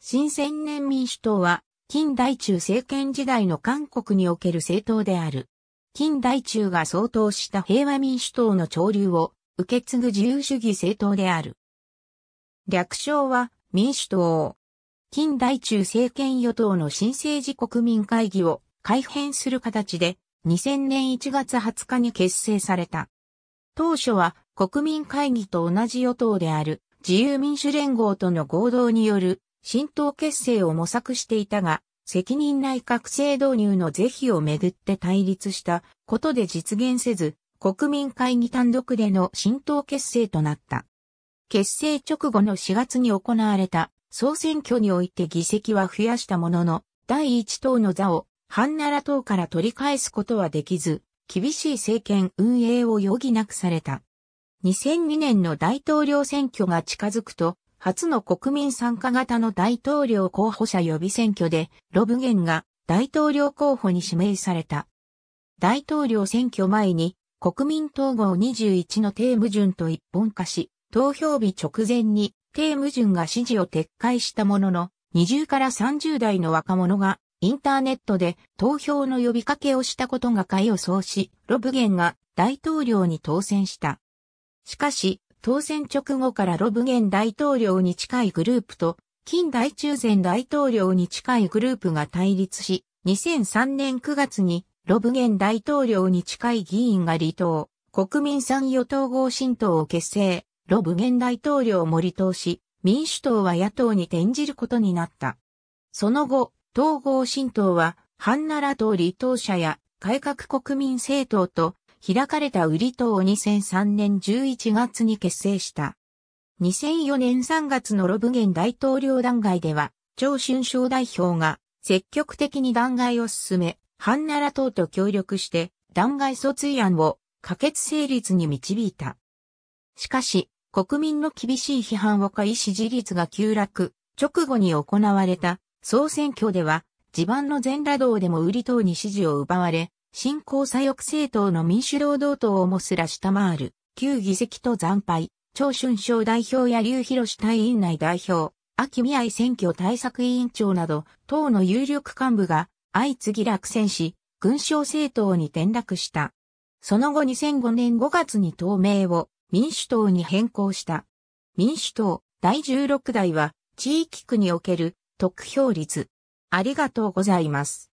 新千年民主党は、近代中政権時代の韓国における政党である。近代中が相当した平和民主党の潮流を受け継ぐ自由主義政党である。略称は民主党。近代中政権与党の新政治国民会議を改編する形で2000年1月20日に結成された。当初は国民会議と同じ与党である自由民主連合との合同による新党結成を模索していたが、責任内閣制導入の是非をめぐって対立したことで実現せず、国民会議単独での新党結成となった。結成直後の4月に行われた総選挙において議席は増やしたものの、第一党の座を、半奈良党から取り返すことはできず、厳しい政権運営を余儀なくされた。2002年の大統領選挙が近づくと、初の国民参加型の大統領候補者予備選挙で、ロブゲンが大統領候補に指名された。大統領選挙前に、国民統合21の低矛盾と一本化し、投票日直前に低矛盾が支持を撤回したものの、20から30代の若者がインターネットで投票の呼びかけをしたことが会を奏し、ロブゲンが大統領に当選した。しかし、当選直後からロブゲン大統領に近いグループと、近代中前大統領に近いグループが対立し、2003年9月にロブゲン大統領に近い議員が離党、国民参与統合新党を結成、ロブゲン大統領も離党し、民主党は野党に転じることになった。その後、統合新党は、ハンナラ党離党者や改革国民政党と開かれたウリ党を2003年11月に結成した。2004年3月のロブゲン大統領弾劾では、張春章代表が積極的に弾劾を進め、ハンナラ党と協力して弾劾訴追案を可決成立に導いた。しかし、国民の厳しい批判を買い支持率が急落、直後に行われた総選挙では、地盤の全羅道でも売り党に支持を奪われ、新興左翼政党の民主労働党をもすら下回る、旧議席と惨敗、張春章代表や劉広大院内代表、秋宮井選挙対策委員長など、党の有力幹部が相次ぎ落選し、軍省政党に転落した。その後2005年5月に党名を民主党に変更した。民主党第16代は地域区における得票率。ありがとうございます。